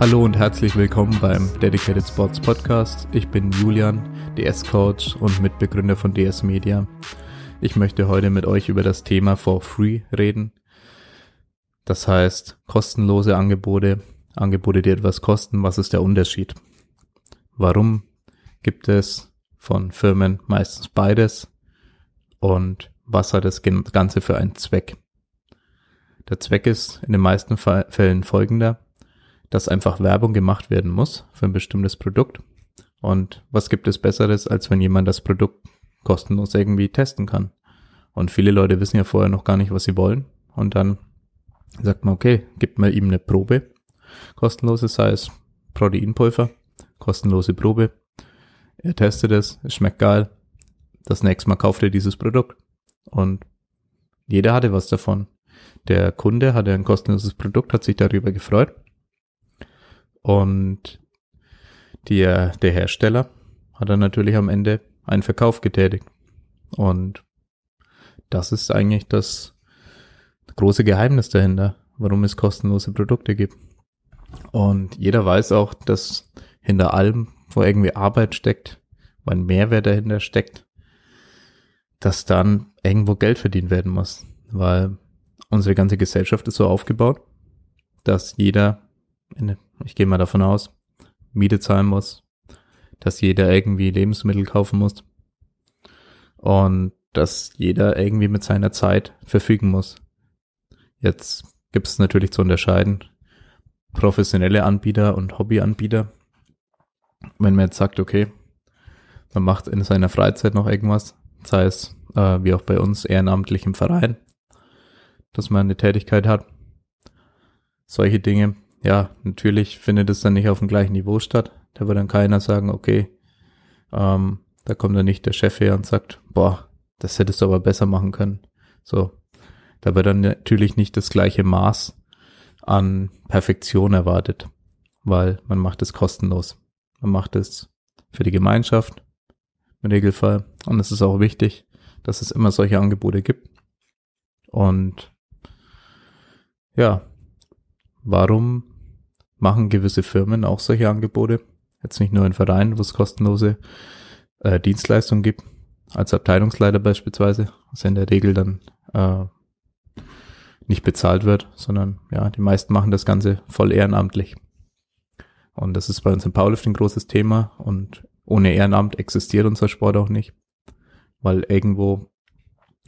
Hallo und herzlich willkommen beim Dedicated Sports Podcast. Ich bin Julian, DS-Coach und Mitbegründer von DS Media. Ich möchte heute mit euch über das Thema For Free reden. Das heißt, kostenlose Angebote, Angebote, die etwas kosten. Was ist der Unterschied? Warum gibt es von Firmen meistens beides? und was hat das Ganze für einen Zweck? Der Zweck ist in den meisten Fällen folgender, dass einfach Werbung gemacht werden muss für ein bestimmtes Produkt. Und was gibt es Besseres, als wenn jemand das Produkt kostenlos irgendwie testen kann? Und viele Leute wissen ja vorher noch gar nicht, was sie wollen. Und dann sagt man, okay, gibt mal ihm eine Probe. Kostenlose, sei es Proteinpulver, kostenlose Probe. Er testet es, es schmeckt geil, das nächste Mal kauft er dieses Produkt. Und jeder hatte was davon. Der Kunde hatte ein kostenloses Produkt, hat sich darüber gefreut. Und der, äh, der Hersteller hat dann natürlich am Ende einen Verkauf getätigt. Und das ist eigentlich das große Geheimnis dahinter, warum es kostenlose Produkte gibt. Und jeder weiß auch, dass hinter allem, wo irgendwie Arbeit steckt, wo ein Mehrwert dahinter steckt, dass dann irgendwo Geld verdient werden muss, weil unsere ganze Gesellschaft ist so aufgebaut, dass jeder, ich gehe mal davon aus, Miete zahlen muss, dass jeder irgendwie Lebensmittel kaufen muss und dass jeder irgendwie mit seiner Zeit verfügen muss. Jetzt gibt es natürlich zu unterscheiden professionelle Anbieter und Hobbyanbieter. Wenn man jetzt sagt, okay, man macht in seiner Freizeit noch irgendwas, sei es äh, wie auch bei uns ehrenamtlich im Verein, dass man eine Tätigkeit hat. Solche Dinge, ja, natürlich findet es dann nicht auf dem gleichen Niveau statt. Da wird dann keiner sagen, okay, ähm, da kommt dann nicht der Chef her und sagt, boah, das hättest du aber besser machen können. So, da wird dann natürlich nicht das gleiche Maß an Perfektion erwartet, weil man macht es kostenlos. Man macht es für die Gemeinschaft, im Regelfall. Und es ist auch wichtig, dass es immer solche Angebote gibt. Und ja, warum machen gewisse Firmen auch solche Angebote? Jetzt nicht nur in Vereinen, wo es kostenlose äh, Dienstleistungen gibt, als Abteilungsleiter beispielsweise, was in der Regel dann äh, nicht bezahlt wird, sondern ja, die meisten machen das Ganze voll ehrenamtlich. Und das ist bei uns in Powerlifting ein großes Thema und ohne Ehrenamt existiert unser Sport auch nicht, weil irgendwo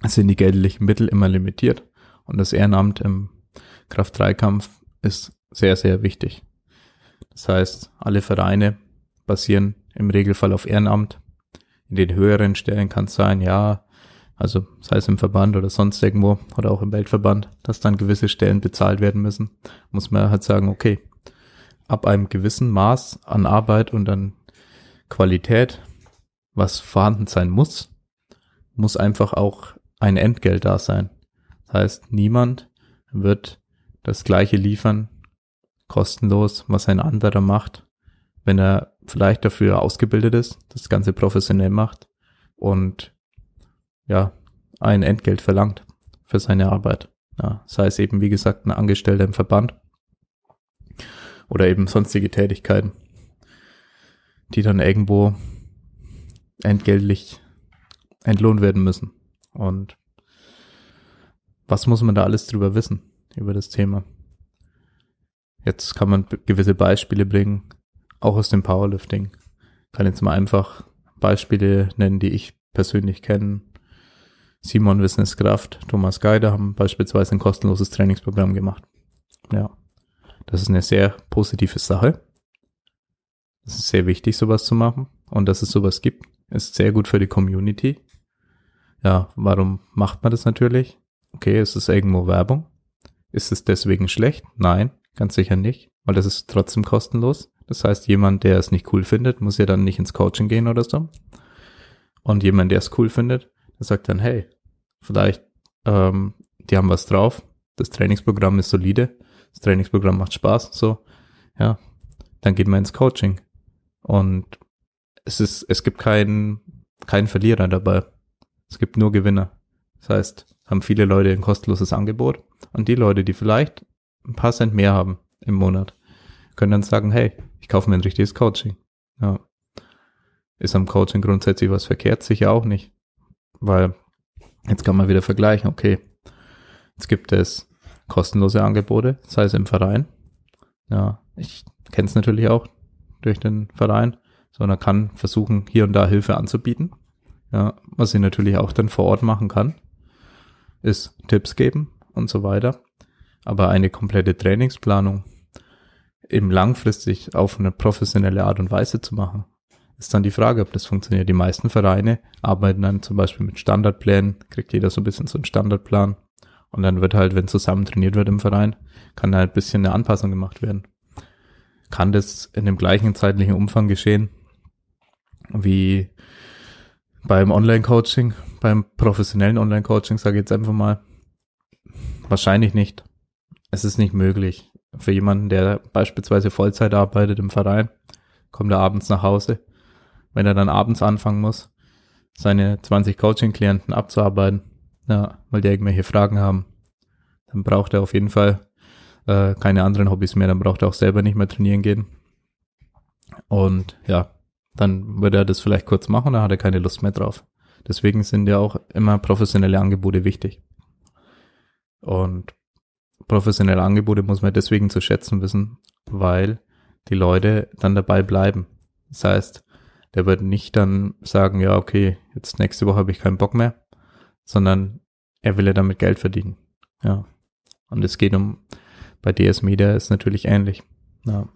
sind die geldlichen Mittel immer limitiert und das Ehrenamt im Kraft-3-Kampf ist sehr, sehr wichtig. Das heißt, alle Vereine basieren im Regelfall auf Ehrenamt. In den höheren Stellen kann es sein, ja, also sei es im Verband oder sonst irgendwo oder auch im Weltverband, dass dann gewisse Stellen bezahlt werden müssen, muss man halt sagen, okay, ab einem gewissen Maß an Arbeit und an Qualität, was vorhanden sein muss, muss einfach auch ein Entgelt da sein. Das heißt, niemand wird das gleiche liefern, kostenlos, was ein anderer macht, wenn er vielleicht dafür ausgebildet ist, das Ganze professionell macht und ja, ein Entgelt verlangt für seine Arbeit. Ja, sei es eben, wie gesagt, ein Angestellter im Verband oder eben sonstige Tätigkeiten die dann irgendwo entgeltlich entlohnt werden müssen. Und was muss man da alles drüber wissen, über das Thema? Jetzt kann man gewisse Beispiele bringen, auch aus dem Powerlifting. Ich kann jetzt mal einfach Beispiele nennen, die ich persönlich kenne. Simon Wissenskraft, Thomas Geider haben beispielsweise ein kostenloses Trainingsprogramm gemacht. Ja, das ist eine sehr positive Sache. Es ist sehr wichtig, sowas zu machen. Und dass es sowas gibt, ist sehr gut für die Community. Ja, warum macht man das natürlich? Okay, ist es irgendwo Werbung? Ist es deswegen schlecht? Nein, ganz sicher nicht, weil das ist trotzdem kostenlos. Das heißt, jemand, der es nicht cool findet, muss ja dann nicht ins Coaching gehen oder so. Und jemand, der es cool findet, der sagt dann, hey, vielleicht, ähm, die haben was drauf, das Trainingsprogramm ist solide, das Trainingsprogramm macht Spaß, so, ja, dann geht man ins Coaching. Und es ist, es gibt keinen, keinen Verlierer dabei. Es gibt nur Gewinner. Das heißt, haben viele Leute ein kostenloses Angebot und die Leute, die vielleicht ein paar Cent mehr haben im Monat, können dann sagen, hey, ich kaufe mir ein richtiges Coaching. Ja. Ist am Coaching grundsätzlich was verkehrt? Sicher auch nicht. Weil jetzt kann man wieder vergleichen, okay, jetzt gibt es kostenlose Angebote, sei es im Verein. Ja, ich kenne es natürlich auch durch den Verein, sondern kann versuchen, hier und da Hilfe anzubieten. Ja, was sie natürlich auch dann vor Ort machen kann, ist Tipps geben und so weiter. Aber eine komplette Trainingsplanung eben langfristig auf eine professionelle Art und Weise zu machen, ist dann die Frage, ob das funktioniert. Die meisten Vereine arbeiten dann zum Beispiel mit Standardplänen, kriegt jeder so ein bisschen so einen Standardplan. Und dann wird halt, wenn zusammen trainiert wird im Verein, kann da halt ein bisschen eine Anpassung gemacht werden kann das in dem gleichen zeitlichen Umfang geschehen wie beim Online-Coaching, beim professionellen Online-Coaching, sage ich jetzt einfach mal. Wahrscheinlich nicht. Es ist nicht möglich. Für jemanden, der beispielsweise Vollzeit arbeitet im Verein, kommt er abends nach Hause. Wenn er dann abends anfangen muss, seine 20 Coaching-Klienten abzuarbeiten, ja, weil die irgendwelche Fragen haben, dann braucht er auf jeden Fall äh, keine anderen Hobbys mehr, dann braucht er auch selber nicht mehr trainieren gehen. Und ja, dann würde er das vielleicht kurz machen, dann hat er keine Lust mehr drauf. Deswegen sind ja auch immer professionelle Angebote wichtig. Und professionelle Angebote muss man deswegen zu schätzen wissen, weil die Leute dann dabei bleiben. Das heißt, der wird nicht dann sagen, ja, okay, jetzt nächste Woche habe ich keinen Bock mehr, sondern er will ja damit Geld verdienen. Ja. Und es geht um bei DS Media ist natürlich ähnlich. Ja.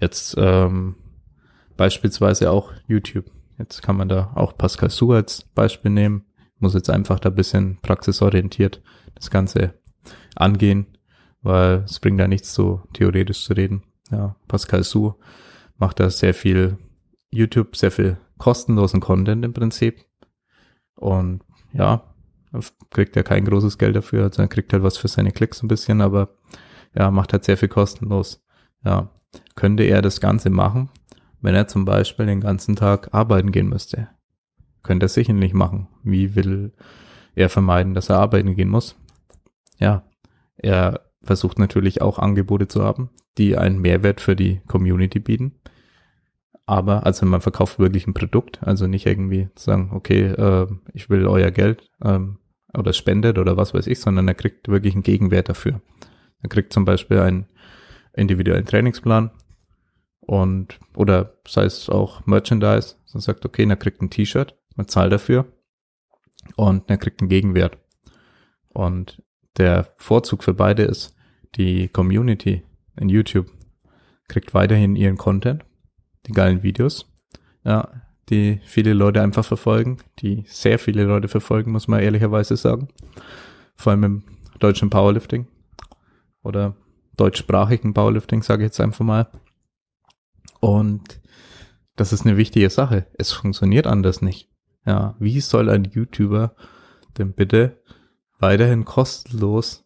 Jetzt ähm, beispielsweise auch YouTube. Jetzt kann man da auch Pascal Su als Beispiel nehmen. Muss jetzt einfach da ein bisschen praxisorientiert das Ganze angehen, weil es bringt da nichts, so theoretisch zu reden. Ja, Pascal Su macht da sehr viel YouTube, sehr viel kostenlosen Content im Prinzip. Und ja, kriegt er kein großes Geld dafür, sondern also kriegt halt was für seine Klicks ein bisschen, aber ja, macht halt sehr viel kostenlos. Ja, könnte er das Ganze machen, wenn er zum Beispiel den ganzen Tag arbeiten gehen müsste? Könnte er sicher nicht machen. Wie will er vermeiden, dass er arbeiten gehen muss? Ja, er versucht natürlich auch Angebote zu haben, die einen Mehrwert für die Community bieten. Aber also man verkauft wirklich ein Produkt, also nicht irgendwie zu sagen, okay, äh, ich will euer Geld, ähm, oder spendet oder was weiß ich, sondern er kriegt wirklich einen Gegenwert dafür. Er kriegt zum Beispiel einen individuellen Trainingsplan und oder sei es auch Merchandise. Man sagt, okay, er kriegt ein T-Shirt, man zahlt dafür und er kriegt einen Gegenwert. Und der Vorzug für beide ist, die Community in YouTube kriegt weiterhin ihren Content, die geilen Videos. Ja, die viele Leute einfach verfolgen, die sehr viele Leute verfolgen, muss man ehrlicherweise sagen. Vor allem im deutschen Powerlifting oder deutschsprachigen Powerlifting, sage ich jetzt einfach mal. Und das ist eine wichtige Sache. Es funktioniert anders nicht. Ja, wie soll ein YouTuber denn bitte weiterhin kostenlos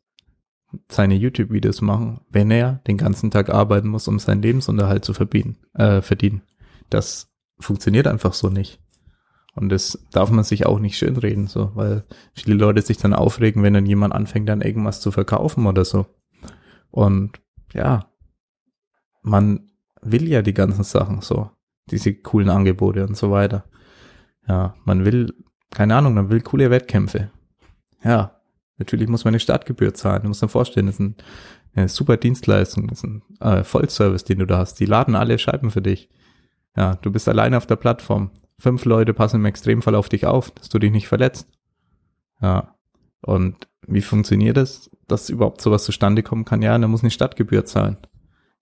seine YouTube-Videos machen, wenn er den ganzen Tag arbeiten muss, um seinen Lebensunterhalt zu verdienen? äh, verdienen? Das funktioniert einfach so nicht. Und das darf man sich auch nicht schönreden, so, weil viele Leute sich dann aufregen, wenn dann jemand anfängt, dann irgendwas zu verkaufen oder so. Und ja, man will ja die ganzen Sachen so, diese coolen Angebote und so weiter. Ja, man will, keine Ahnung, man will coole Wettkämpfe. Ja, natürlich muss man eine Startgebühr zahlen. Du musst dir vorstellen, das ist eine super Dienstleistung, das ist ein äh, Vollservice, den du da hast. Die laden alle Scheiben für dich. Ja, du bist allein auf der Plattform. Fünf Leute passen im Extremfall auf dich auf, dass du dich nicht verletzt. Ja. Und wie funktioniert das, dass überhaupt sowas zustande kommen kann? Ja, da muss eine Stadtgebühr zahlen.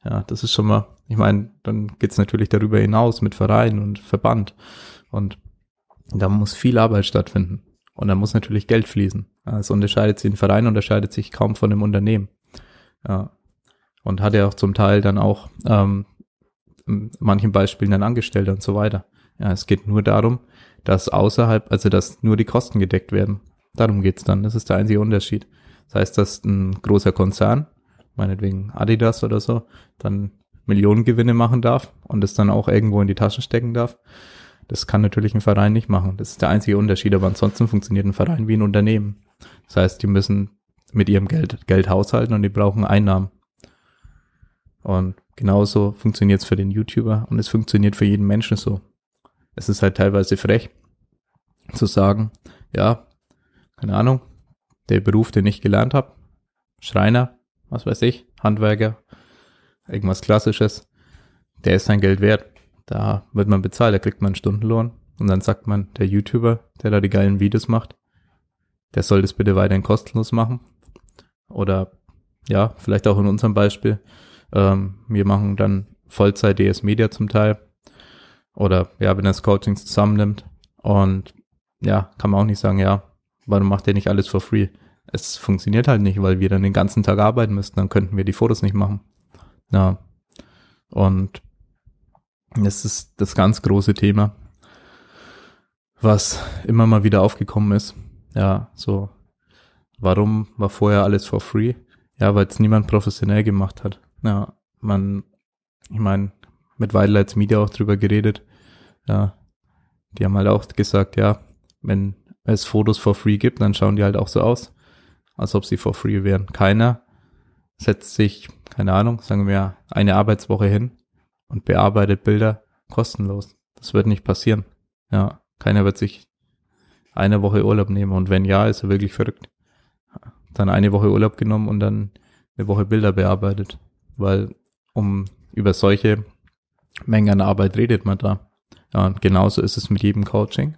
Ja, das ist schon mal, ich meine, dann geht's natürlich darüber hinaus mit Verein und Verband. Und da muss viel Arbeit stattfinden. Und da muss natürlich Geld fließen. Es unterscheidet sich, ein Verein unterscheidet sich kaum von einem Unternehmen. Ja. Und hat ja auch zum Teil dann auch ähm, manchen Beispielen dann Angestellter und so weiter. Ja, es geht nur darum, dass außerhalb, also dass nur die Kosten gedeckt werden. Darum geht's dann. Das ist der einzige Unterschied. Das heißt, dass ein großer Konzern, meinetwegen Adidas oder so, dann Millionengewinne machen darf und das dann auch irgendwo in die Taschen stecken darf. Das kann natürlich ein Verein nicht machen. Das ist der einzige Unterschied. Aber ansonsten funktioniert ein Verein wie ein Unternehmen. Das heißt, die müssen mit ihrem Geld, Geld haushalten und die brauchen Einnahmen. Und Genauso funktioniert es für den YouTuber und es funktioniert für jeden Menschen so. Es ist halt teilweise frech zu sagen, ja, keine Ahnung, der Beruf, den ich gelernt habe, Schreiner, was weiß ich, Handwerker, irgendwas Klassisches, der ist sein Geld wert. Da wird man bezahlt, da kriegt man einen Stundenlohn und dann sagt man, der YouTuber, der da die geilen Videos macht, der soll das bitte weiterhin kostenlos machen. Oder ja, vielleicht auch in unserem Beispiel, ähm, wir machen dann Vollzeit DS Media zum Teil. Oder ja, wenn das Coaching zusammennimmt. Und ja, kann man auch nicht sagen, ja, warum macht ihr nicht alles for free? Es funktioniert halt nicht, weil wir dann den ganzen Tag arbeiten müssten, dann könnten wir die Fotos nicht machen. Ja. Und das ist das ganz große Thema, was immer mal wieder aufgekommen ist. Ja, so, warum war vorher alles for free? Ja, weil es niemand professionell gemacht hat. Ja, man, ich meine, mit Wildlights Media auch drüber geredet. Ja, die haben halt auch gesagt, ja, wenn es Fotos for free gibt, dann schauen die halt auch so aus, als ob sie for free wären. Keiner setzt sich, keine Ahnung, sagen wir eine Arbeitswoche hin und bearbeitet Bilder kostenlos. Das wird nicht passieren. Ja, keiner wird sich eine Woche Urlaub nehmen und wenn ja, ist er wirklich verrückt. Dann eine Woche Urlaub genommen und dann eine Woche Bilder bearbeitet weil um über solche Mengen an Arbeit redet man da. Ja, und genauso ist es mit jedem Coaching,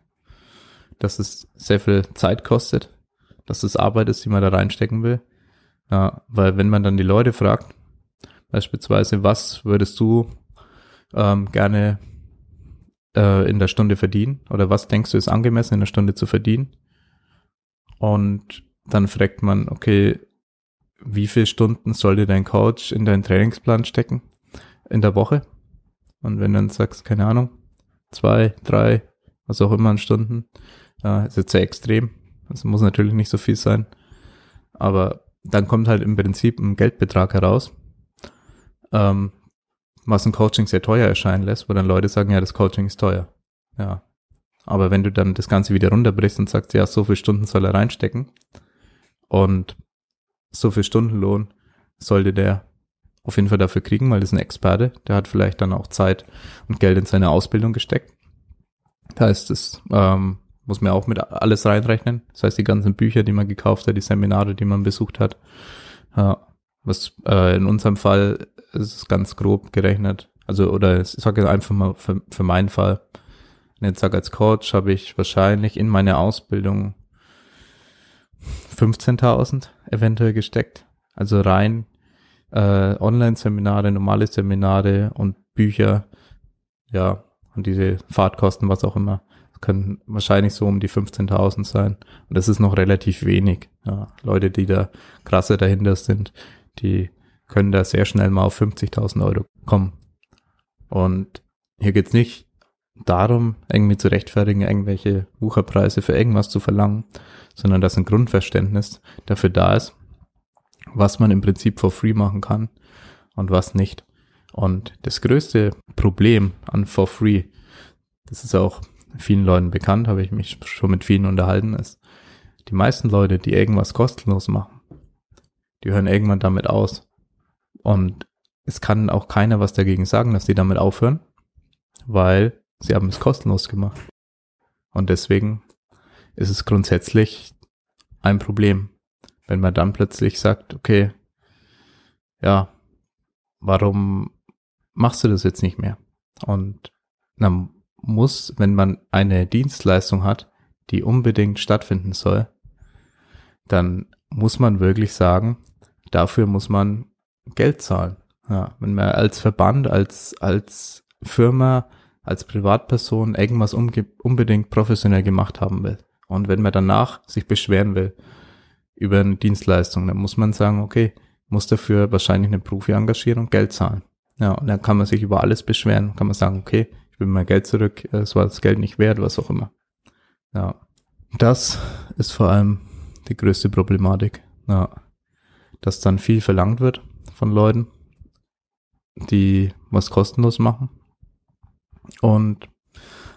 dass es sehr viel Zeit kostet, dass es Arbeit ist, die man da reinstecken will. Ja, weil wenn man dann die Leute fragt, beispielsweise, was würdest du ähm, gerne äh, in der Stunde verdienen oder was denkst du ist angemessen in der Stunde zu verdienen? Und dann fragt man, okay, wie viele Stunden sollte dein Coach in deinen Trainingsplan stecken in der Woche? Und wenn du dann sagst, keine Ahnung, zwei, drei, was auch immer an Stunden, äh, ist jetzt sehr extrem. Das muss natürlich nicht so viel sein. Aber dann kommt halt im Prinzip ein Geldbetrag heraus, ähm, was ein Coaching sehr teuer erscheinen lässt, wo dann Leute sagen, ja, das Coaching ist teuer. Ja. Aber wenn du dann das Ganze wieder runterbrichst und sagst, ja, so viele Stunden soll er reinstecken und so viel Stundenlohn sollte der auf jeden Fall dafür kriegen, weil das ist ein Experte, der hat vielleicht dann auch Zeit und Geld in seine Ausbildung gesteckt. Da ist es, ähm, muss man auch mit alles reinrechnen. Das heißt, die ganzen Bücher, die man gekauft hat, die Seminare, die man besucht hat. Ja, was äh, in unserem Fall ist es ganz grob gerechnet. Also, oder ich sage jetzt einfach mal für, für meinen Fall. Und jetzt sage als Coach habe ich wahrscheinlich in meiner Ausbildung 15.000 eventuell gesteckt. Also rein äh, Online-Seminare, normale Seminare und Bücher, ja, und diese Fahrtkosten, was auch immer, können wahrscheinlich so um die 15.000 sein. Und das ist noch relativ wenig. Ja. Leute, die da krasse dahinter sind, die können da sehr schnell mal auf 50.000 Euro kommen. Und hier geht's nicht darum, irgendwie zu rechtfertigen, irgendwelche Wucherpreise für irgendwas zu verlangen, sondern dass ein Grundverständnis dafür da ist, was man im Prinzip for free machen kann und was nicht. Und das größte Problem an for free, das ist auch vielen Leuten bekannt, habe ich mich schon mit vielen unterhalten, ist, die meisten Leute, die irgendwas kostenlos machen, die hören irgendwann damit aus. Und es kann auch keiner was dagegen sagen, dass die damit aufhören, weil Sie haben es kostenlos gemacht. Und deswegen ist es grundsätzlich ein Problem, wenn man dann plötzlich sagt, okay, ja, warum machst du das jetzt nicht mehr? Und man muss, wenn man eine Dienstleistung hat, die unbedingt stattfinden soll, dann muss man wirklich sagen, dafür muss man Geld zahlen. Ja, wenn man als Verband, als, als Firma als Privatperson irgendwas unbedingt professionell gemacht haben will. Und wenn man danach sich beschweren will über eine Dienstleistung, dann muss man sagen, okay, muss dafür wahrscheinlich eine Profi engagieren und Geld zahlen. Ja, und dann kann man sich über alles beschweren, kann man sagen, okay, ich will mein Geld zurück, äh, es war das Geld nicht wert, was auch immer. Ja, das ist vor allem die größte Problematik. Ja, dass dann viel verlangt wird von Leuten, die was kostenlos machen und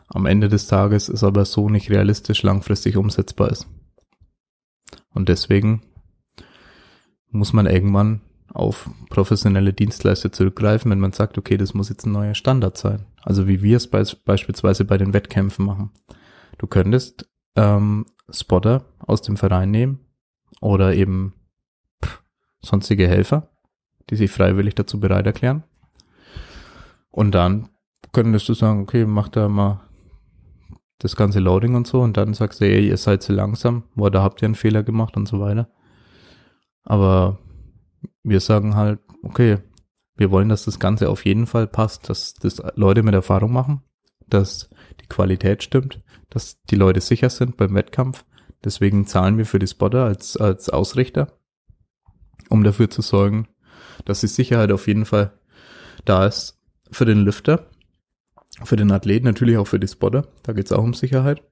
am Ende des Tages ist aber so nicht realistisch langfristig umsetzbar ist. Und deswegen muss man irgendwann auf professionelle Dienstleister zurückgreifen, wenn man sagt, okay, das muss jetzt ein neuer Standard sein. Also wie wir es be beispielsweise bei den Wettkämpfen machen. Du könntest ähm, Spotter aus dem Verein nehmen oder eben pff, sonstige Helfer, die sich freiwillig dazu bereit erklären. Und dann könntest du sagen, okay, mach da mal das ganze Loading und so und dann sagst du, ey, ihr seid zu langsam, boah, da habt ihr einen Fehler gemacht und so weiter. Aber wir sagen halt, okay, wir wollen, dass das Ganze auf jeden Fall passt, dass das Leute mit Erfahrung machen, dass die Qualität stimmt, dass die Leute sicher sind beim Wettkampf. Deswegen zahlen wir für die Spotter als, als Ausrichter, um dafür zu sorgen, dass die Sicherheit auf jeden Fall da ist für den Lüfter für den Athleten, natürlich auch für die Spotter. Da geht es auch um Sicherheit.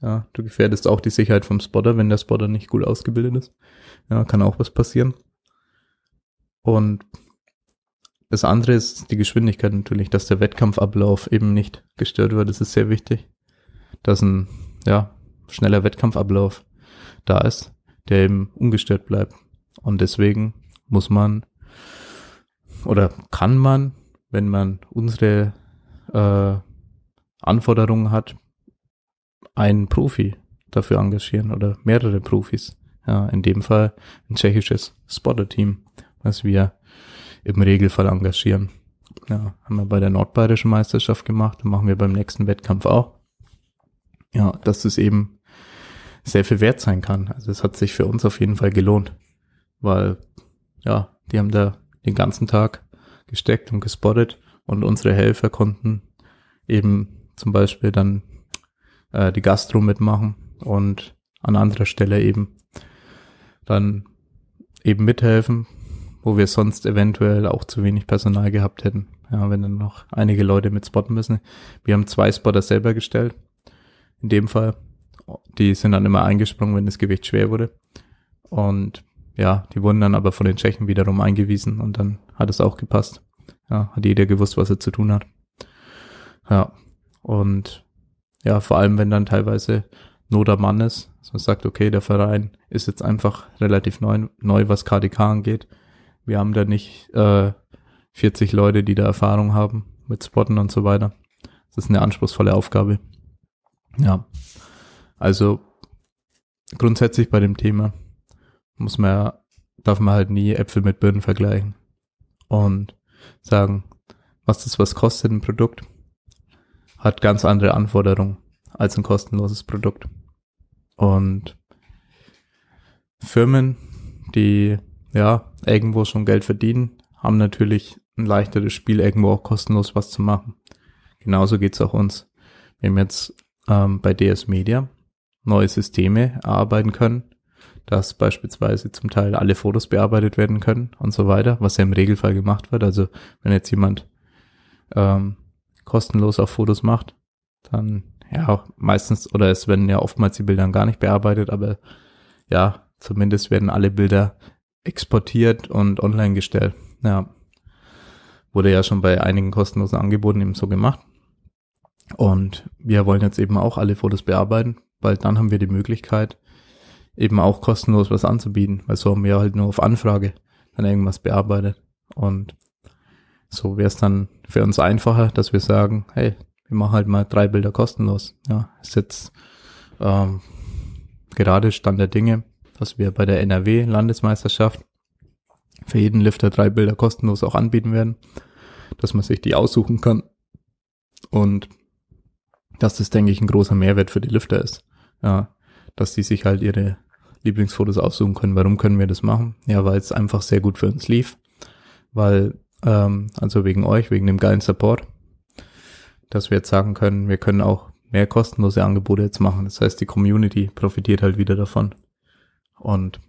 Ja, du gefährdest auch die Sicherheit vom Spotter, wenn der Spotter nicht gut ausgebildet ist. Ja, kann auch was passieren. Und das andere ist die Geschwindigkeit natürlich, dass der Wettkampfablauf eben nicht gestört wird. Das ist sehr wichtig, dass ein ja, schneller Wettkampfablauf da ist, der eben ungestört bleibt. Und deswegen muss man oder kann man, wenn man unsere äh, Anforderungen hat, einen Profi dafür engagieren oder mehrere Profis. Ja, in dem Fall ein tschechisches Spotter-Team, was wir im Regelfall engagieren. Ja, haben wir bei der nordbayerischen Meisterschaft gemacht, machen wir beim nächsten Wettkampf auch. Ja, dass es eben sehr viel wert sein kann. Also es hat sich für uns auf jeden Fall gelohnt, weil ja, die haben da den ganzen Tag gesteckt und gespottet und unsere Helfer konnten eben zum Beispiel dann äh, die Gastro mitmachen und an anderer Stelle eben dann eben mithelfen, wo wir sonst eventuell auch zu wenig Personal gehabt hätten. Ja, wenn dann noch einige Leute mit spotten müssen. Wir haben zwei Spotter selber gestellt. In dem Fall. Die sind dann immer eingesprungen, wenn das Gewicht schwer wurde. Und ja, die wurden dann aber von den Tschechen wiederum eingewiesen und dann hat es auch gepasst. Ja, hat jeder gewusst, was er zu tun hat. Ja. Und ja, vor allem, wenn dann teilweise nur der Mann ist, dass man sagt, okay, der Verein ist jetzt einfach relativ neu, neu was KDK angeht. Wir haben da nicht äh, 40 Leute, die da Erfahrung haben mit Spotten und so weiter. Das ist eine anspruchsvolle Aufgabe. Ja. Also grundsätzlich bei dem Thema muss man darf man halt nie Äpfel mit Birnen vergleichen. Und sagen, was das was kostet, ein Produkt, hat ganz andere Anforderungen als ein kostenloses Produkt. Und Firmen, die ja irgendwo schon Geld verdienen, haben natürlich ein leichteres Spiel, irgendwo auch kostenlos was zu machen. Genauso geht's auch uns. Wir haben jetzt ähm, bei DS Media neue Systeme erarbeiten können, dass beispielsweise zum Teil alle Fotos bearbeitet werden können und so weiter, was ja im Regelfall gemacht wird. Also wenn jetzt jemand ähm, kostenlos auf Fotos macht, dann ja meistens oder es werden ja oftmals die Bilder gar nicht bearbeitet, aber ja, zumindest werden alle Bilder exportiert und online gestellt. Ja. Wurde ja schon bei einigen kostenlosen Angeboten eben so gemacht. Und wir wollen jetzt eben auch alle Fotos bearbeiten, weil dann haben wir die Möglichkeit, eben auch kostenlos was anzubieten, weil so haben wir halt nur auf Anfrage dann irgendwas bearbeitet. Und so wäre es dann für uns einfacher, dass wir sagen, hey, wir machen halt mal drei Bilder kostenlos. Ja, ist jetzt ähm, gerade Stand der Dinge, dass wir bei der NRW-Landesmeisterschaft für jeden Lifter drei Bilder kostenlos auch anbieten werden, dass man sich die aussuchen kann. Und dass das, denke ich, ein großer Mehrwert für die Lifter ist. Ja, dass die sich halt ihre Lieblingsfotos aussuchen können. Warum können wir das machen? Ja, weil es einfach sehr gut für uns lief. Weil, ähm, also wegen euch, wegen dem geilen Support, dass wir jetzt sagen können, wir können auch mehr kostenlose Angebote jetzt machen. Das heißt, die Community profitiert halt wieder davon. Und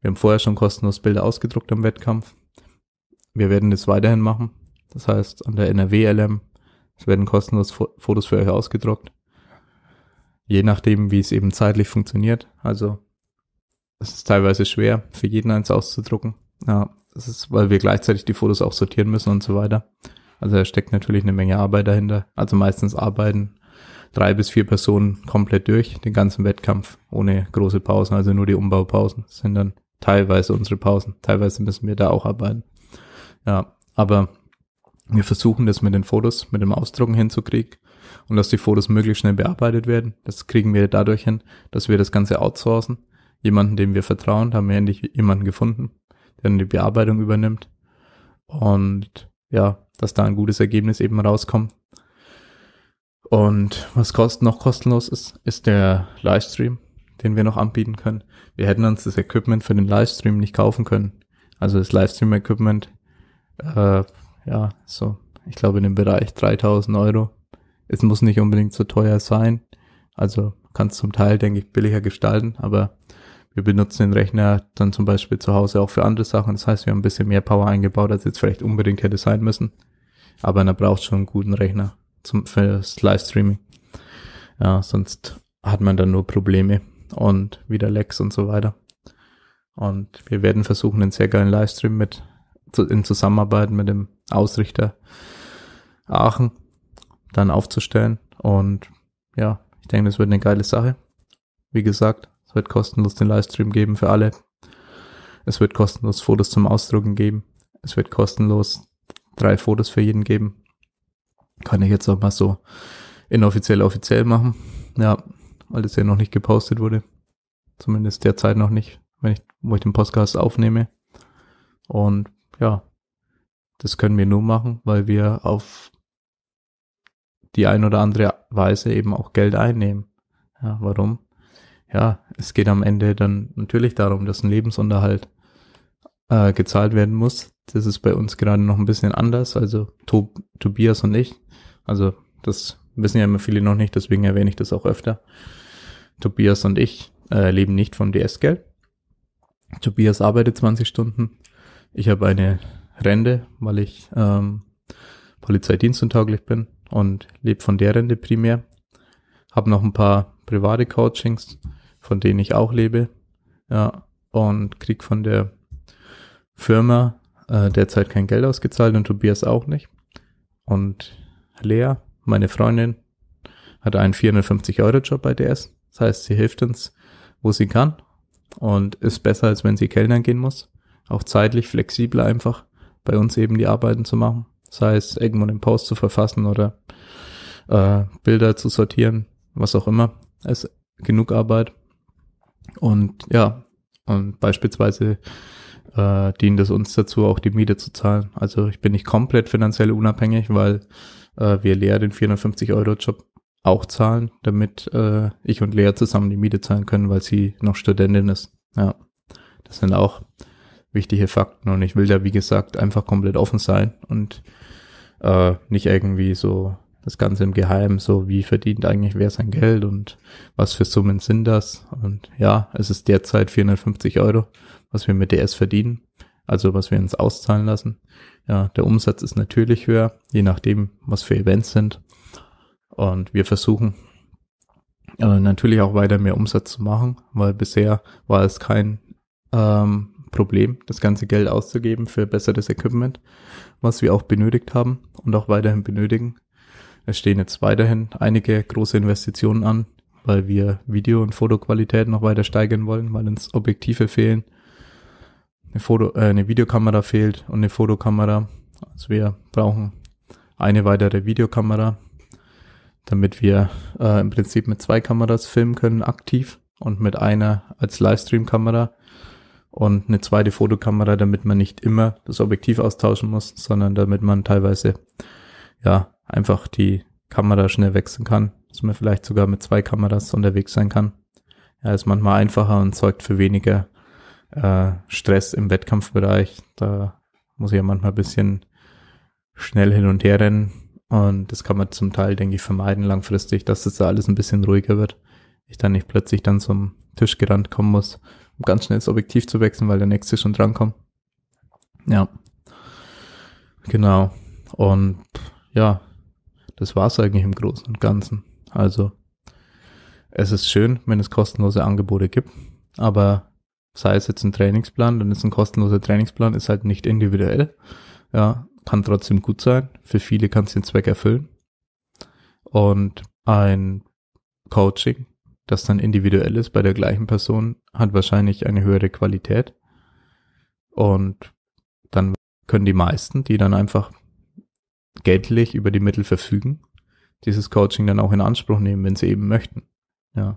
wir haben vorher schon kostenlos Bilder ausgedruckt am Wettkampf. Wir werden das weiterhin machen. Das heißt, an der NRW-LM, es werden kostenlos Fotos für euch ausgedruckt je nachdem, wie es eben zeitlich funktioniert. Also es ist teilweise schwer, für jeden eins auszudrucken. Ja, das ist, weil wir gleichzeitig die Fotos auch sortieren müssen und so weiter. Also da steckt natürlich eine Menge Arbeit dahinter. Also meistens arbeiten drei bis vier Personen komplett durch den ganzen Wettkampf, ohne große Pausen, also nur die Umbaupausen sind dann teilweise unsere Pausen. Teilweise müssen wir da auch arbeiten. Ja, aber wir versuchen das mit den Fotos, mit dem Ausdrucken hinzukriegen und dass die Fotos möglichst schnell bearbeitet werden. Das kriegen wir dadurch hin, dass wir das Ganze outsourcen. Jemanden, dem wir vertrauen, haben wir endlich jemanden gefunden, der dann die Bearbeitung übernimmt. Und ja, dass da ein gutes Ergebnis eben rauskommt. Und was kost noch kostenlos ist, ist der Livestream, den wir noch anbieten können. Wir hätten uns das Equipment für den Livestream nicht kaufen können. Also das Livestream-Equipment, äh, ja, so, ich glaube in dem Bereich 3000 Euro es muss nicht unbedingt so teuer sein. Also kann es zum Teil, denke ich, billiger gestalten, aber wir benutzen den Rechner dann zum Beispiel zu Hause auch für andere Sachen. Das heißt, wir haben ein bisschen mehr Power eingebaut, als jetzt vielleicht unbedingt hätte sein müssen. Aber man braucht schon einen guten Rechner zum, fürs Livestreaming. Ja, sonst hat man dann nur Probleme und wieder Lags und so weiter. Und wir werden versuchen, einen sehr geilen Livestream mit in Zusammenarbeit mit dem Ausrichter Aachen dann aufzustellen. Und ja, ich denke, das wird eine geile Sache. Wie gesagt, es wird kostenlos den Livestream geben für alle. Es wird kostenlos Fotos zum Ausdrucken geben. Es wird kostenlos drei Fotos für jeden geben. Kann ich jetzt auch mal so inoffiziell offiziell machen. Ja, weil das ja noch nicht gepostet wurde. Zumindest derzeit noch nicht, wenn ich, wo ich den Podcast aufnehme. Und ja, das können wir nur machen, weil wir auf die ein oder andere Weise eben auch Geld einnehmen. Ja, warum? Ja, es geht am Ende dann natürlich darum, dass ein Lebensunterhalt äh, gezahlt werden muss. Das ist bei uns gerade noch ein bisschen anders. Also Tob Tobias und ich, also das wissen ja immer viele noch nicht, deswegen erwähne ich das auch öfter. Tobias und ich äh, leben nicht vom DS-Geld. Tobias arbeitet 20 Stunden. Ich habe eine Rente, weil ich ähm, polizeidienstuntauglich bin und lebe von der Rente primär. Habe noch ein paar private Coachings, von denen ich auch lebe. Ja, und krieg von der Firma äh, derzeit kein Geld ausgezahlt und Tobias auch nicht. Und Lea, meine Freundin, hat einen 450-Euro-Job bei DS. Das heißt, sie hilft uns, wo sie kann und ist besser, als wenn sie Kellnern gehen muss. Auch zeitlich flexibler einfach bei uns eben die Arbeiten zu machen. Sei es irgendwo einen Post zu verfassen oder äh, Bilder zu sortieren, was auch immer. ist genug Arbeit. Und ja, und beispielsweise äh, dient es uns dazu, auch die Miete zu zahlen. Also ich bin nicht komplett finanziell unabhängig, weil äh, wir Lea den 450-Euro-Job auch zahlen, damit äh, ich und Lea zusammen die Miete zahlen können, weil sie noch Studentin ist. Ja, das sind auch wichtige Fakten und ich will da, wie gesagt, einfach komplett offen sein und äh, nicht irgendwie so das Ganze im Geheimen, so wie verdient eigentlich wer sein Geld und was für Summen sind das. Und ja, es ist derzeit 450 Euro, was wir mit DS verdienen, also was wir uns auszahlen lassen. Ja, der Umsatz ist natürlich höher, je nachdem, was für Events sind. Und wir versuchen äh, natürlich auch weiter mehr Umsatz zu machen, weil bisher war es kein ähm, Problem, das ganze Geld auszugeben für besseres Equipment, was wir auch benötigt haben und auch weiterhin benötigen. Es stehen jetzt weiterhin einige große Investitionen an, weil wir Video- und Fotoqualität noch weiter steigern wollen, weil uns Objektive fehlen, eine, Foto, äh, eine Videokamera fehlt und eine Fotokamera. Also wir brauchen eine weitere Videokamera, damit wir äh, im Prinzip mit zwei Kameras filmen können, aktiv und mit einer als Livestream-Kamera und eine zweite Fotokamera, damit man nicht immer das Objektiv austauschen muss, sondern damit man teilweise ja einfach die Kamera schnell wechseln kann, dass man vielleicht sogar mit zwei Kameras unterwegs sein kann. Ja, ist manchmal einfacher und sorgt für weniger äh, Stress im Wettkampfbereich. Da muss ich ja manchmal ein bisschen schnell hin und her rennen und das kann man zum Teil, denke ich, vermeiden langfristig, dass das da alles ein bisschen ruhiger wird. Ich dann nicht plötzlich dann zum Tisch gerannt kommen muss, um ganz schnell ins Objektiv zu wechseln, weil der nächste schon drankommt. Ja. Genau. Und ja, das war's eigentlich im Großen und Ganzen. Also, es ist schön, wenn es kostenlose Angebote gibt, aber sei es jetzt ein Trainingsplan, dann ist ein kostenloser Trainingsplan, ist halt nicht individuell. Ja, kann trotzdem gut sein. Für viele kann es den Zweck erfüllen. Und ein Coaching das dann individuell ist bei der gleichen Person, hat wahrscheinlich eine höhere Qualität. Und dann können die meisten, die dann einfach geltlich über die Mittel verfügen, dieses Coaching dann auch in Anspruch nehmen, wenn sie eben möchten. Ja.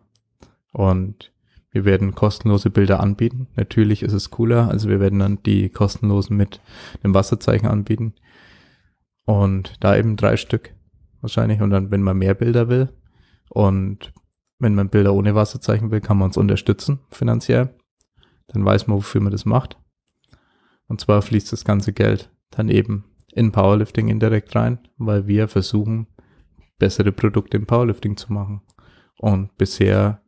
Und wir werden kostenlose Bilder anbieten. Natürlich ist es cooler. Also wir werden dann die kostenlosen mit dem Wasserzeichen anbieten. Und da eben drei Stück wahrscheinlich. Und dann, wenn man mehr Bilder will und wenn man Bilder ohne Wasser zeichnen will, kann man uns unterstützen finanziell. Dann weiß man, wofür man das macht. Und zwar fließt das ganze Geld dann eben in Powerlifting indirekt rein, weil wir versuchen, bessere Produkte im Powerlifting zu machen. Und bisher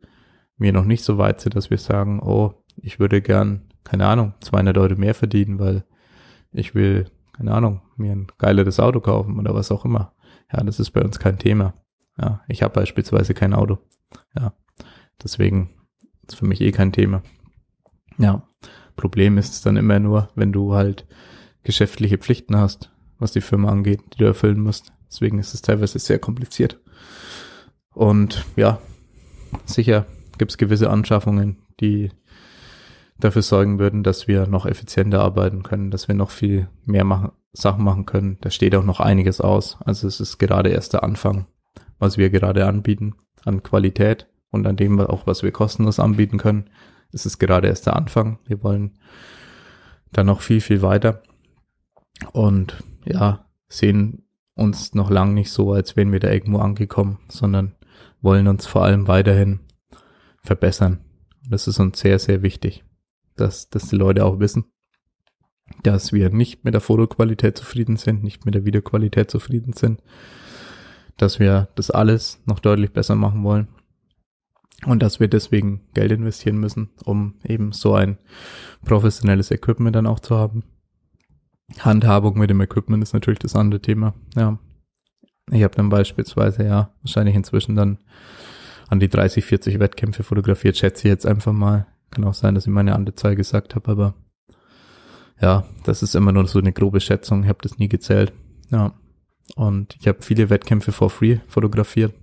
wir noch nicht so weit sind, dass wir sagen, oh, ich würde gern, keine Ahnung, 200 Euro mehr verdienen, weil ich will, keine Ahnung, mir ein geileres Auto kaufen oder was auch immer. Ja, das ist bei uns kein Thema. Ja, ich habe beispielsweise kein Auto ja, deswegen ist für mich eh kein Thema. Ja, Problem ist es dann immer nur, wenn du halt geschäftliche Pflichten hast, was die Firma angeht, die du erfüllen musst. Deswegen ist es teilweise sehr kompliziert. Und ja, sicher gibt es gewisse Anschaffungen, die dafür sorgen würden, dass wir noch effizienter arbeiten können, dass wir noch viel mehr machen, Sachen machen können. Da steht auch noch einiges aus. Also es ist gerade erst der Anfang, was wir gerade anbieten an Qualität und an dem auch, was wir kostenlos anbieten können. Es ist gerade erst der Anfang. Wir wollen da noch viel, viel weiter. Und ja, sehen uns noch lang nicht so, als wären wir da irgendwo angekommen, sondern wollen uns vor allem weiterhin verbessern. Das ist uns sehr, sehr wichtig, dass, dass die Leute auch wissen, dass wir nicht mit der Fotoqualität zufrieden sind, nicht mit der Videoqualität zufrieden sind, dass wir das alles noch deutlich besser machen wollen und dass wir deswegen Geld investieren müssen, um eben so ein professionelles Equipment dann auch zu haben. Handhabung mit dem Equipment ist natürlich das andere Thema. Ja. Ich habe dann beispielsweise ja wahrscheinlich inzwischen dann an die 30, 40 Wettkämpfe fotografiert, schätze ich jetzt einfach mal. Kann auch sein, dass ich meine andere Zahl gesagt habe, aber ja, das ist immer nur so eine grobe Schätzung. Ich habe das nie gezählt. Ja. Und ich habe viele Wettkämpfe for free fotografiert.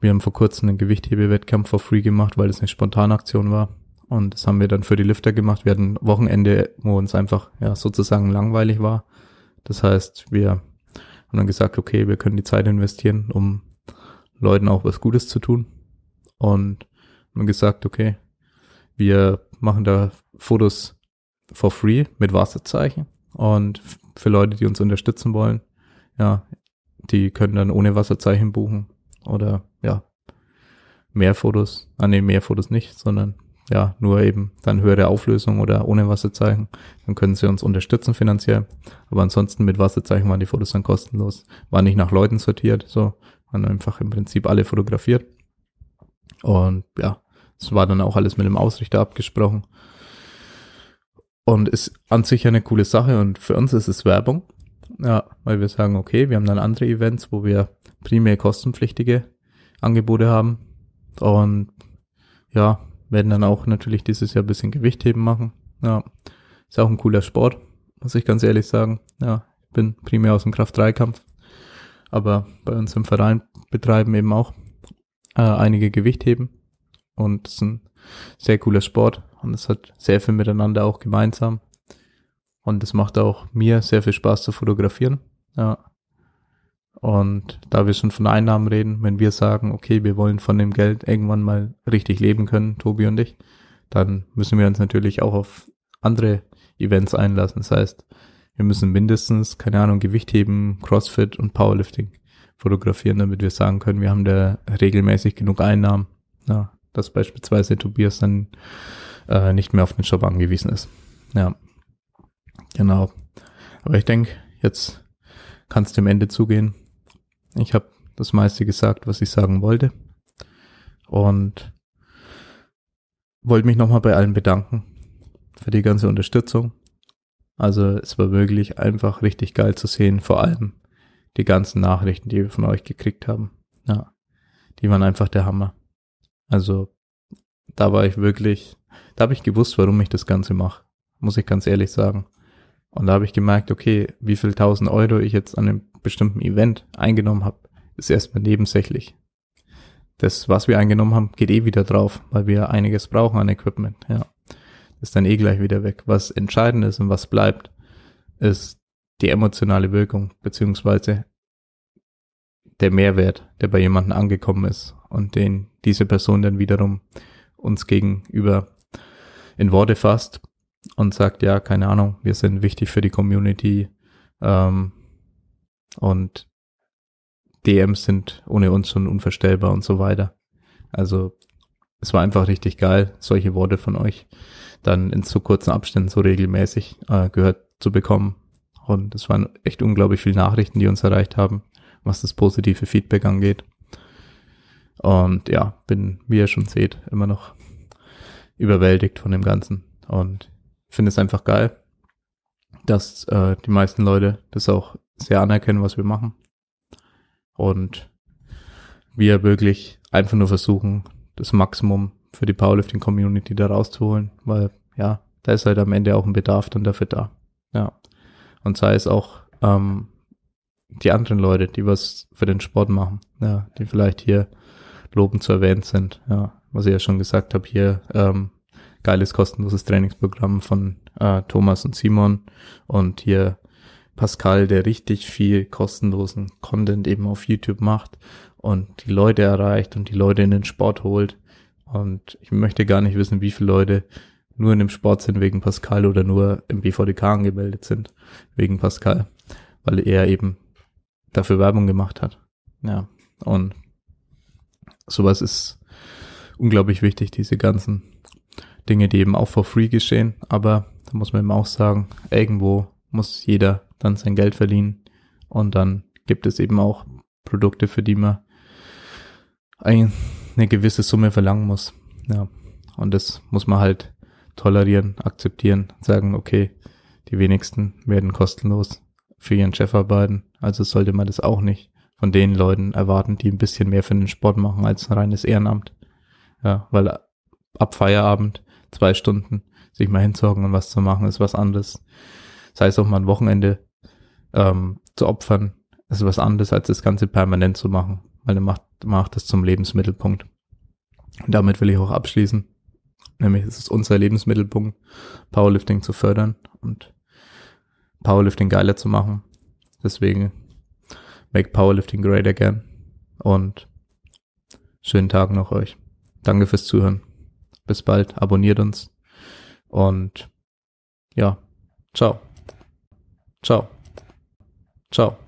Wir haben vor kurzem einen Gewichthebewettkampf for free gemacht, weil es eine Spontanaktion war. Und das haben wir dann für die Lifter gemacht. Wir hatten Wochenende, wo uns einfach ja sozusagen langweilig war. Das heißt, wir haben dann gesagt, okay, wir können die Zeit investieren, um Leuten auch was Gutes zu tun. Und haben gesagt, okay, wir machen da Fotos for free mit Wasserzeichen und für Leute, die uns unterstützen wollen ja, die können dann ohne Wasserzeichen buchen. Oder ja, mehr Fotos. Ah nee, mehr Fotos nicht, sondern ja, nur eben dann höhere Auflösung oder ohne Wasserzeichen. Dann können sie uns unterstützen finanziell. Aber ansonsten mit Wasserzeichen waren die Fotos dann kostenlos. War nicht nach Leuten sortiert, so. Waren einfach im Prinzip alle fotografiert. Und ja, es war dann auch alles mit dem Ausrichter abgesprochen. Und ist an sich eine coole Sache und für uns ist es Werbung. Ja, weil wir sagen, okay, wir haben dann andere Events, wo wir primär kostenpflichtige Angebote haben. Und ja, werden dann auch natürlich dieses Jahr ein bisschen Gewichtheben machen. Ja, ist auch ein cooler Sport, muss ich ganz ehrlich sagen. Ja, bin primär aus dem Kraft-3-Kampf, aber bei uns im Verein betreiben eben auch äh, einige Gewichtheben. Und es ist ein sehr cooler Sport und es hat sehr viel miteinander auch gemeinsam. Und es macht auch mir sehr viel Spaß zu fotografieren. Ja. Und da wir schon von Einnahmen reden, wenn wir sagen, okay, wir wollen von dem Geld irgendwann mal richtig leben können, Tobi und ich, dann müssen wir uns natürlich auch auf andere Events einlassen. Das heißt, wir müssen mindestens, keine Ahnung, Gewicht heben, CrossFit und Powerlifting fotografieren, damit wir sagen können, wir haben da regelmäßig genug Einnahmen, ja, dass beispielsweise Tobias dann äh, nicht mehr auf den Job angewiesen ist. Ja, Genau. Aber ich denke, jetzt kann es dem Ende zugehen. Ich habe das meiste gesagt, was ich sagen wollte. Und wollte mich nochmal bei allen bedanken für die ganze Unterstützung. Also es war wirklich einfach richtig geil zu sehen, vor allem die ganzen Nachrichten, die wir von euch gekriegt haben. Ja, die waren einfach der Hammer. Also da war ich wirklich, da habe ich gewusst, warum ich das Ganze mache, muss ich ganz ehrlich sagen. Und da habe ich gemerkt, okay, wie viel tausend Euro ich jetzt an einem bestimmten Event eingenommen habe, ist erstmal nebensächlich. Das, was wir eingenommen haben, geht eh wieder drauf, weil wir einiges brauchen an Equipment, ja. Ist dann eh gleich wieder weg. Was entscheidend ist und was bleibt, ist die emotionale Wirkung, beziehungsweise der Mehrwert, der bei jemandem angekommen ist und den diese Person dann wiederum uns gegenüber in Worte fasst und sagt, ja, keine Ahnung, wir sind wichtig für die Community ähm, und DMs sind ohne uns schon unverstellbar und so weiter. Also es war einfach richtig geil, solche Worte von euch dann in so kurzen Abständen so regelmäßig äh, gehört zu bekommen. Und es waren echt unglaublich viele Nachrichten, die uns erreicht haben, was das positive Feedback angeht. Und ja, bin, wie ihr schon seht, immer noch überwältigt von dem Ganzen. Und finde es einfach geil, dass äh, die meisten Leute das auch sehr anerkennen, was wir machen. Und wir wirklich einfach nur versuchen, das Maximum für die Powerlifting-Community da rauszuholen, weil ja, da ist halt am Ende auch ein Bedarf dann dafür da. Ja. Und sei es auch ähm, die anderen Leute, die was für den Sport machen, ja, die vielleicht hier lobend zu erwähnen sind. Ja, was ich ja schon gesagt habe, hier ähm, geiles kostenloses Trainingsprogramm von äh, Thomas und Simon und hier Pascal, der richtig viel kostenlosen Content eben auf YouTube macht und die Leute erreicht und die Leute in den Sport holt. Und ich möchte gar nicht wissen, wie viele Leute nur in dem Sport sind wegen Pascal oder nur im BVDK angemeldet sind wegen Pascal, weil er eben dafür Werbung gemacht hat. Ja, und sowas ist unglaublich wichtig, diese ganzen Dinge, die eben auch for free geschehen. Aber da muss man eben auch sagen, irgendwo muss jeder dann sein Geld verdienen. Und dann gibt es eben auch Produkte, für die man eine gewisse Summe verlangen muss. Ja. Und das muss man halt tolerieren, akzeptieren, sagen, okay, die wenigsten werden kostenlos für ihren Chef arbeiten. Also sollte man das auch nicht von den Leuten erwarten, die ein bisschen mehr für den Sport machen als ein reines Ehrenamt. Ja, weil ab Feierabend zwei Stunden sich mal hinzocken und was zu machen, ist was anderes. Sei es auch mal ein Wochenende ähm, zu opfern, ist was anderes, als das Ganze permanent zu machen, weil dann macht, macht das zum Lebensmittelpunkt. Und damit will ich auch abschließen. Nämlich es ist unser Lebensmittelpunkt, Powerlifting zu fördern und Powerlifting geiler zu machen. Deswegen make Powerlifting great again und schönen Tag noch euch. Danke fürs Zuhören bis bald, abonniert uns und ja, ciao. Ciao. Ciao.